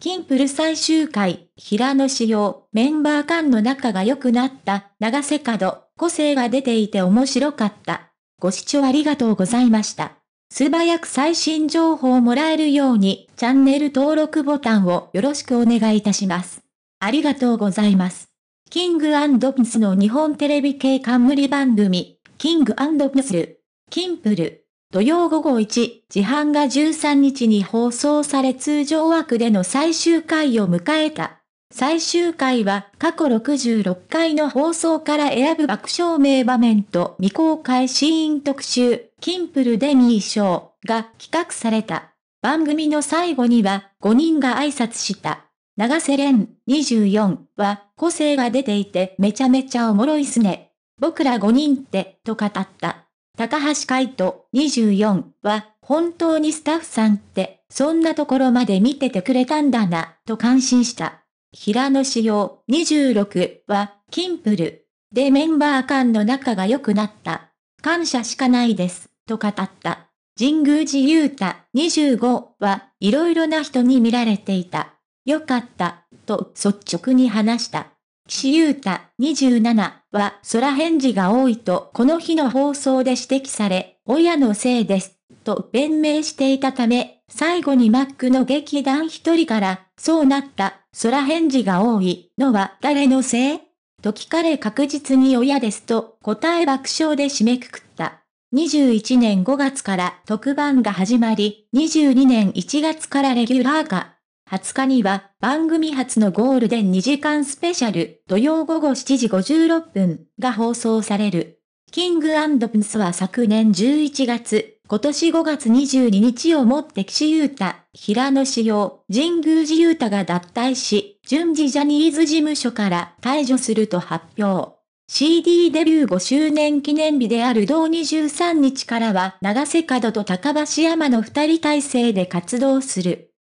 キンプル最終回、平野紫耀、メンバー間の仲が良くなった、長瀬角、個性が出ていて面白かった。ご視聴ありがとうございました。素早く最新情報をもらえるように、チャンネル登録ボタンをよろしくお願いいたします。ありがとうございます。キングピスの日本テレビ系冠番組、キングピスル、キンプル。土曜午後1時半が13日に放送され通常枠での最終回を迎えた。最終回は過去66回の放送から選ぶ爆笑名場面と未公開シーン特集、キンプルデミー賞が企画された。番組の最後には5人が挨拶した。長瀬廉24は個性が出ていてめちゃめちゃおもろいっすね。僕ら5人ってと語った。高橋海人24は、本当にスタッフさんって、そんなところまで見ててくれたんだな、と感心した。平野志陽26は、キンプル。でメンバー間の仲が良くなった。感謝しかないです、と語った。神宮寺勇太25は、いろいろな人に見られていた。よかった、と率直に話した。ゆうた27は空返事が多いとこの日の放送で指摘され、親のせいです、と弁明していたため、最後にマックの劇団一人から、そうなった、空返事が多いのは誰のせいと聞かれ確実に親ですと答え爆笑で締めくくった。21年5月から特番が始まり、22年1月からレギュラーが20日には番組初のゴールデン2時間スペシャル土曜午後7時56分が放送される。キングプンスは昨年11月、今年5月22日をもって岸優太、平野志陽、神宮寺優太が脱退し、順次ジャニーズ事務所から退場すると発表。CD デビュー5周年記念日である同23日からは長瀬角と高橋山の2人体制で活動する。